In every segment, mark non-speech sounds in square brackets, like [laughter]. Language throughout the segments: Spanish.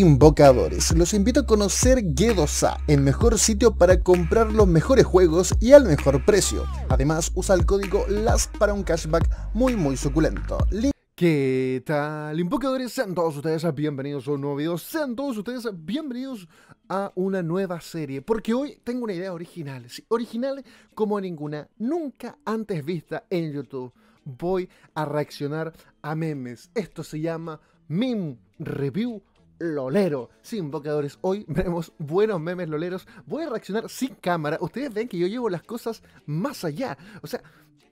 invocadores. Los invito a conocer G2A, el mejor sitio para comprar los mejores juegos y al mejor precio. Además, usa el código LAS para un cashback muy muy suculento. ¿Qué tal? Invocadores, sean todos ustedes bienvenidos a un nuevo video, sean todos ustedes bienvenidos a una nueva serie, porque hoy tengo una idea original, original como ninguna, nunca antes vista en YouTube. Voy a reaccionar a memes, esto se llama Meme Review lolero. Sin invocadores, hoy [laughs] veremos buenos memes loleros. Voy a reaccionar sin cámara. Ustedes ven que yo llevo las cosas más allá. O sea,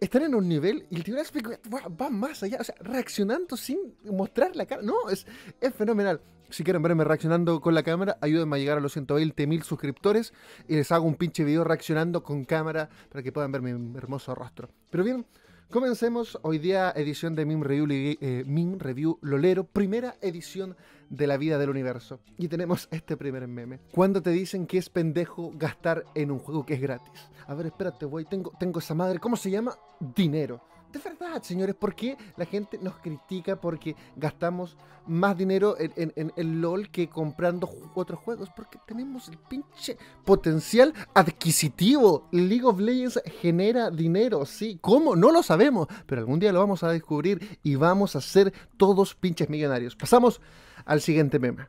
están en un nivel y el tribunal va, más allá. O sea, reaccionando sin mostrar la cara. No, es, es fenomenal. Si quieren verme reaccionando con la cámara, ayúdenme a llegar a los 120 mil suscriptores y les hago un pinche video reaccionando con cámara para que puedan ver mi hermoso rostro. Pero bien, Comencemos hoy día edición de Mim Review, eh, Review Lolero, primera edición de la vida del universo. Y tenemos este primer meme. Cuando te dicen que es pendejo gastar en un juego que es gratis. A ver, espérate, voy tengo, tengo esa madre, ¿cómo se llama? Dinero de verdad, señores, ¿por qué la gente nos critica porque gastamos más dinero en, el LOL que comprando otros juegos? Porque tenemos el pinche potencial adquisitivo. League of Legends genera dinero, sí. ¿Cómo? No lo sabemos, pero algún día lo vamos a descubrir y vamos a ser todos pinches millonarios. Pasamos al siguiente meme.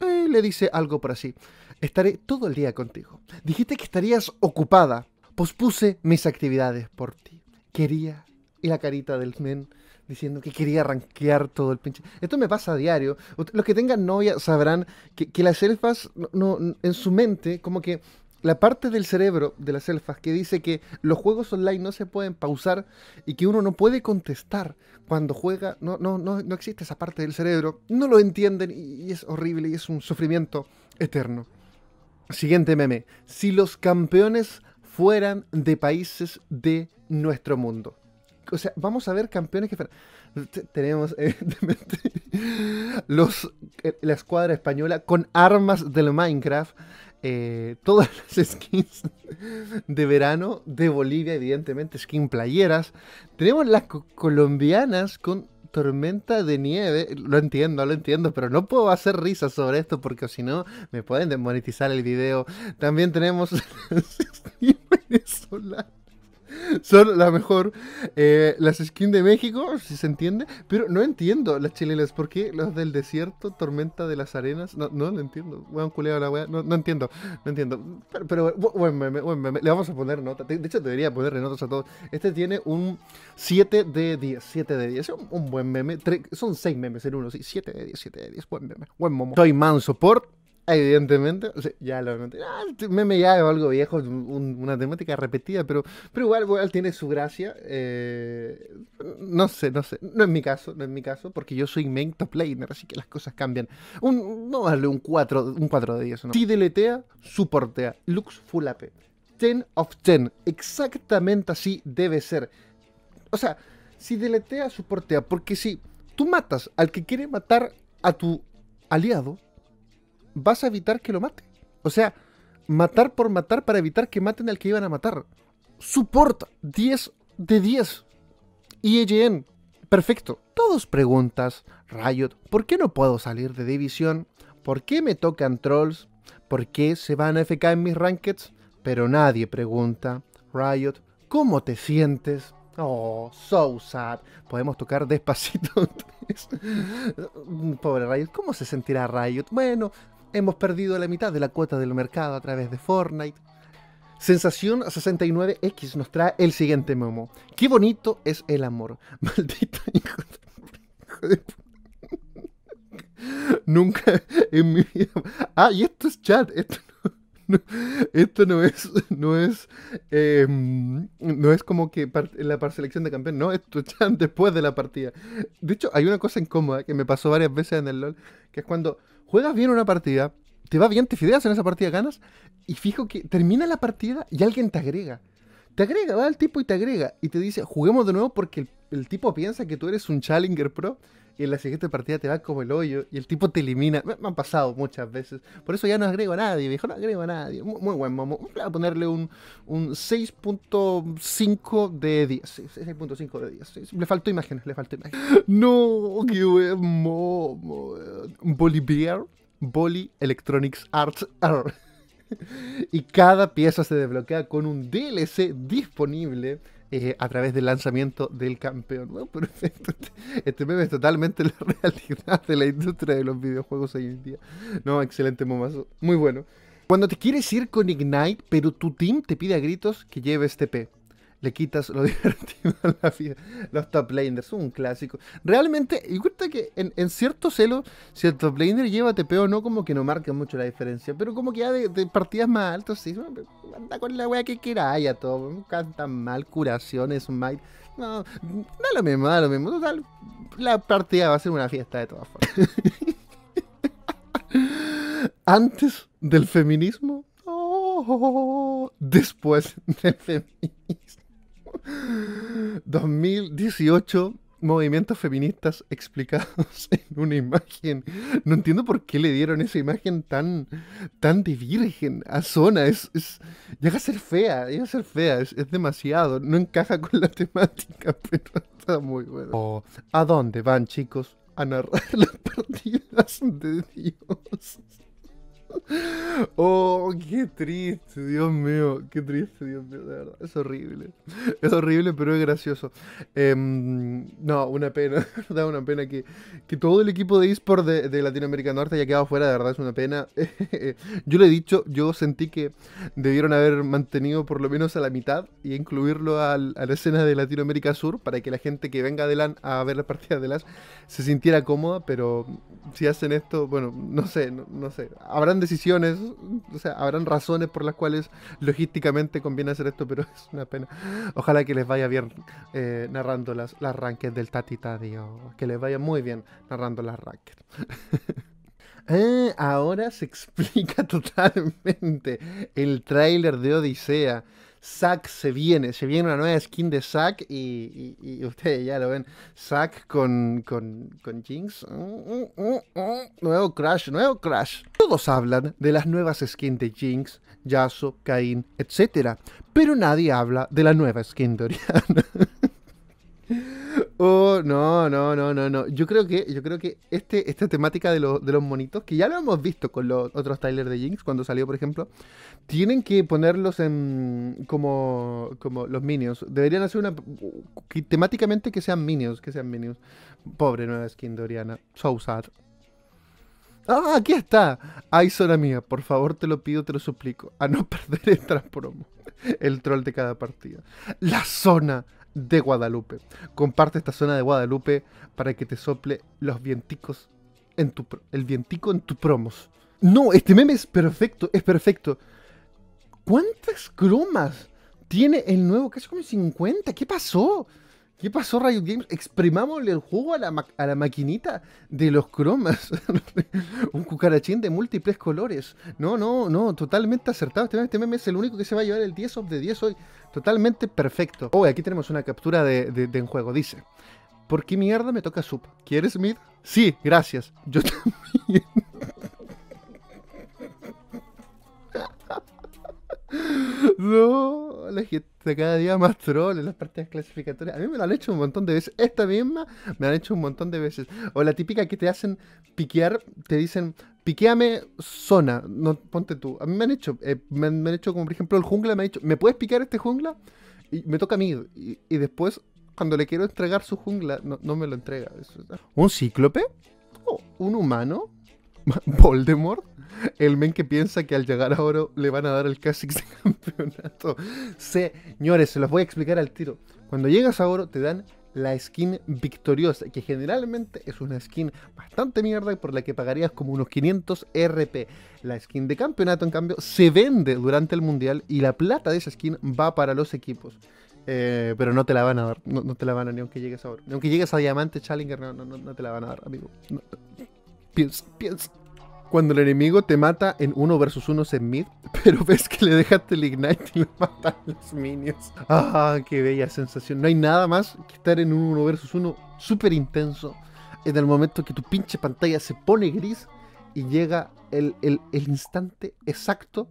Eh, le dice algo por así. Estaré todo el día contigo. Dijiste que estarías ocupada. Pospuse mis actividades por ti. Quería y la carita del men diciendo que quería arranquear todo el pinche. Esto me pasa a diario. Los que tengan novia sabrán que, las elfas, no, en su mente, como que la parte del cerebro de las elfas que dice que los juegos online no se pueden pausar y que uno no puede contestar cuando juega, no, no, no, no existe esa parte del cerebro. No lo entienden y es horrible y es un sufrimiento eterno. Siguiente meme. Si los campeones fueran de países de nuestro mundo o sea, vamos a ver campeones que... Tenemos, [laughs] evidentemente, los, eh, la escuadra española con armas del Minecraft. Eh, todas [laughs] las skins de verano de Bolivia, evidentemente, skin playeras. Tenemos las colombianas con tormenta de nieve. Lo entiendo, lo entiendo, pero no puedo hacer risas sobre esto porque si no me pueden desmonetizar el video. También tenemos [laughs] son la mejor. Eh, las skins de México, si se entiende, pero no entiendo las chilenas. ¿Por qué los del desierto, tormenta de las arenas? No, no lo entiendo. Weón culeado la weá. No, no, entiendo, no entiendo. Pero, buen meme, buen meme. Le vamos a poner nota. De hecho, debería ponerle notas a todos. Este tiene un 7 de 10. 7 de 10. Un, un buen meme. son 6 memes en uno, sí. 7 de 10, 7 de 10. Buen meme. Buen momo. Soy Manso por Evidentemente, ya lo noté. Ah, meme ya es algo viejo, una temática repetida, pero, pero igual, igual tiene su gracia. Eh, no sé, no sé. No es mi caso, no es mi caso, porque yo soy main top laner, así que las cosas cambian. Un, no vale un 4, un de 10. ¿no? Si deletea, suportea. Lux full AP. 10 of 10. Exactamente así debe ser. O sea, si deletea, suportea, porque si tú matas al que quiere matar a tu aliado, vas a evitar que lo mate. O sea, matar por matar para evitar que maten al que iban a matar. suporta 10 de 10. IEGN, perfecto. Todos preguntas, Riot, ¿por qué no puedo salir de división? ¿Por qué me tocan trolls? ¿Por qué se van a FK en mis rankings? Pero nadie pregunta, Riot, ¿cómo te sientes? Oh, so sad. Podemos tocar despacito. [laughs] Pobre Riot, ¿cómo se sentirá Riot? Bueno, Hemos perdido la mitad de la cuota del mercado a través de Fortnite. Sensación 69X nos trae el siguiente memo. Qué bonito es el amor. [laughs] Maldita hijo de... [laughs] Nunca en mi vida... Ah, y esto es chat. Esto esto no es, no es, eh, no es como que par la selección de campeón, no, esto es [laughs] después de la partida. De hecho, hay una cosa incómoda que me pasó varias veces en el LOL, que es cuando juegas bien una partida, te va bien, te fideas en esa partida, ganas, y fijo que termina la partida y alguien te agrega. Te agrega, va el tipo y te agrega, y te dice, juguemos de nuevo porque el tipo piensa que tú eres un Challenger Pro y en la siguiente partida te va como el hoyo y el tipo te elimina. Me, han pasado muchas veces. Por eso ya no agrego a nadie, viejo, no agrego a nadie. Muy, buen momo. Voy a ponerle un, 6.5 de 10. 6.5 de 10. Le faltó imágenes, le faltó imágenes. [laughs] No, qué buen momo. Bolivier, Boli Electronics Arts. [laughs] Y cada pieza se desbloquea con un DLC disponible eh, a través del lanzamiento del campeón. perfecto. [laughs] Este, este meme es totalmente la [laughs] realidad de la industria de los videojuegos hoy en día. No, excelente momazo. Muy bueno. Cuando te quieres ir con Ignite, pero tu team te pide a gritos que lleves este TP le quitas lo [laughs] divertido a la vida. Los top laners, un clásico. Realmente, y cuenta que en, cierto celo, si el top laner lleva TP o no, como que no marca mucho la diferencia. Pero como que ya de, partidas más altas, sí, anda con la wea que quiera, ya todo. canta mal, curaciones, might. No, da lo mismo, da lo mismo. la partida va a ser una fiesta de todas formas. [laughs] Antes del feminismo, después del feminismo. 2018, [gasps] movimientos feministas explicados [laughs] en una imagen. No entiendo por qué le dieron esa imagen tan, tan de virgen a Zona. Es, llega a ser fea, llega a ser fea, es, demasiado. No encaja con la [laughs] temática, pero está muy bueno. Oh, ¿A dónde van, chicos? A narrar [laughs] las partidas de Dios. Oh, qué triste, Dios mío, qué triste, Dios mío, de verdad, es horrible. Es horrible, pero es gracioso. Em, no, una pena, [laughs] da una pena que, todo el equipo de eSport de, Latinoamérica Norte haya quedado fuera, de verdad, es una pena. [laughs] yo le he dicho, yo sentí que debieron haber mantenido por lo menos a la mitad y incluirlo a la escena de Latinoamérica Sur para que la gente que venga adelante a ver las partidas de LAS se sintiera cómoda, pero si hacen esto, bueno, no sé, no, no sé. Habrán decidido o sea, habrán razones por las cuales logísticamente conviene hacer esto, pero [laughs] es una pena. Ojalá que les vaya bien eh, narrando las, las del Tatitadio. Que les vaya muy bien narrando las rankings. [laughs] Eh, ahora se explica [laughs] totalmente el tráiler de Odisea. Zack se viene, se viene una nueva skin de Zack y, ustedes ya lo ven, Zack con, con, con Jinx. Mm, mm, mm, nuevo Crash, nuevo Crash. Todos hablan de las nuevas skins de Jinx, Yasuo, Caín, etc. Pero nadie habla de la nueva skin de Oriana. [laughs] no, no, no, no, no. Yo creo que, yo creo que este, esta temática de, los monitos, que ya lo hemos visto con los otros Tyler de Jinx cuando salió, por ejemplo, tienen que ponerlos en como, como los minions. Deberían hacer una temáticamente que sean minions, que sean minions. Pobre nueva skin de Oriana. So Ah, aquí está. Ay, zona mía, por favor te lo pido, te lo suplico. A no [laughs] perder el transpromo. El troll de cada partida. La zona de Guadalupe. Comparte esta zona de Guadalupe para que te sople los vienticos en tu el vientico en tu promos. No, este meme es perfecto, es perfecto. ¿Cuántas cromas tiene el nuevo como 50? ¿Qué pasó? ¿Qué pasó, Riot Games? ¿Exprimamosle el juego a la, maquinita de los cromas. [laughs] un cucarachín de múltiples colores. No, no, no, totalmente acertado. Este, este meme, es el único que se va a llevar el 10 of the 10 hoy. Totalmente perfecto. Oh, aquí tenemos una captura de, de en juego. Dice: ¿Por qué mierda me toca sub? ¿Quieres mid? Sí, gracias. Yo también. [laughs] no cada día más troll en las partidas clasificatorias. A mí me lo han hecho un montón de veces. Esta misma me la han hecho un montón de veces. O la típica que te hacen piquear, te dicen, piqueame zona, no, ponte tú. A mí me han hecho, eh, me, han, hecho como por ejemplo el jungla me ha dicho, ¿me puedes piquear este jungla? Y me toca a mí. Y, después, cuando le quiero entregar su jungla, no, me lo entrega. Ah. ¿Un cíclope? Oh, ¿Un humano? [laughs] ¿Voldemort? El men que piensa que al llegar a oro le van a dar el Kha'Zix de campeonato. Señores, se los voy a explicar al tiro. Cuando llegas a oro te dan la skin victoriosa, que generalmente es una skin bastante mierda y por la que pagarías como unos 500 RP. La skin de campeonato, en cambio, se vende durante el mundial y la plata de esa skin va para los equipos. Eh, pero no te la van a dar, no, te la van a dar, ni aunque llegues a oro. Ni aunque llegues a Diamante Challenger, no, no, no, te la van a dar, amigo. piensa, cuando el enemigo te mata en 1 versus 1 en mid, [laughs] pero ves que le dejaste el ignite y le matan los minions. Ah, qué bella sensación. No hay nada más que estar en un 1 versus 1 súper intenso en el momento que tu pinche pantalla se pone gris y llega el, el, el instante exacto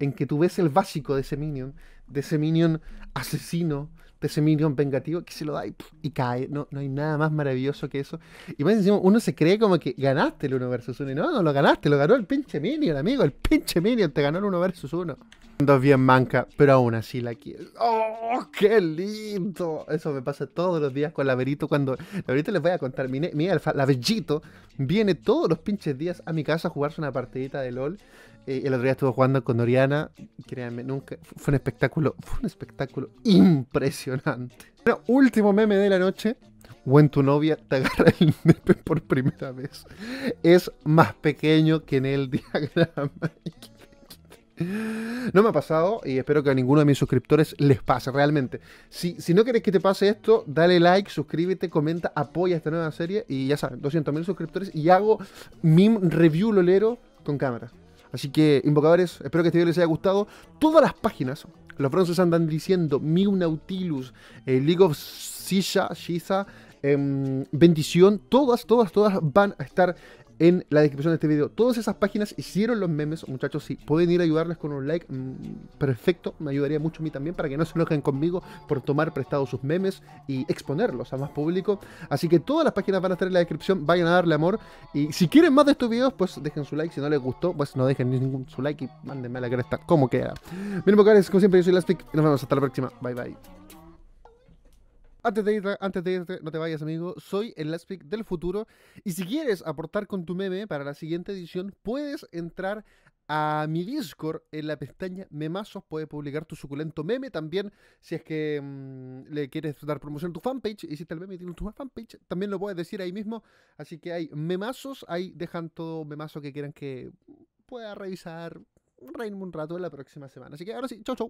en que tú ves el básico de ese minion, de ese minion asesino, ese minion vengativo que se lo da y, cae. No, no hay nada más maravilloso que eso. Y más encima, uno se cree como que ganaste el 1 versus 1. Y no, no lo ganaste, lo ganó el pinche minion, amigo. El pinche minion te ganó el 1 versus 1. Dos bien manca, pero aún así la quiero. ¡Oh, qué lindo! Eso me pasa todos los días con la Verito. Cuando la les voy a contar, mi, alfa, la Bellito, viene todos los pinches días a mi casa a jugarse una partidita de LOL el otro día estuve jugando con Oriana. Créanme, nunca. Fue un espectáculo. Fue un espectáculo impresionante. último meme de la noche. When tu novia te agarra el nepe por primera vez. Es más pequeño que en el [laughs] diagrama. No me ha pasado y espero que a ninguno de mis suscriptores les pase realmente. Si, si no querés que te pase esto, dale like, suscríbete, comenta, apoya esta nueva serie y ya saben, 200.000 suscriptores y hago meme review lolero con cámara. Así que, invocadores, espero que este video les haya gustado. Todas las páginas, los bronces andan diciendo Miu Nautilus, eh, League of Sisha, em, Bendición, todas, todas, todas van a estar en la descripción de este video. Todas esas páginas hicieron los memes, muchachos. Si pueden ir a ayudarles con un like, mm, perfecto. Me ayudaría mucho a mí también para que no se enojen conmigo por tomar prestado sus memes y exponerlos a más público. Así que todas las páginas van a estar en la descripción. Vayan a darle amor. Y si quieren más de estos videos, pues dejen su like. Si no les gustó, pues no dejen ningún su like y mándenme a la cresta como queda. Miren, vocales, como siempre, yo soy Laspic nos vemos hasta la próxima. Bye bye. Antes de irte, antes de no te vayas, amigo. Soy el Last Pick del futuro. Y si quieres aportar con tu meme para la siguiente edición, puedes entrar a mi Discord en la pestaña Memazos. Puedes publicar tu suculento meme también. Si es que mm, le quieres dar promoción a tu fanpage, hiciste el meme y tienes tu fanpage, también lo puedes decir ahí mismo. Así que hay memazos, ahí dejan todo memazo que quieran que pueda revisar. reino un rato en la próxima semana. Así que ahora sí, chau chau.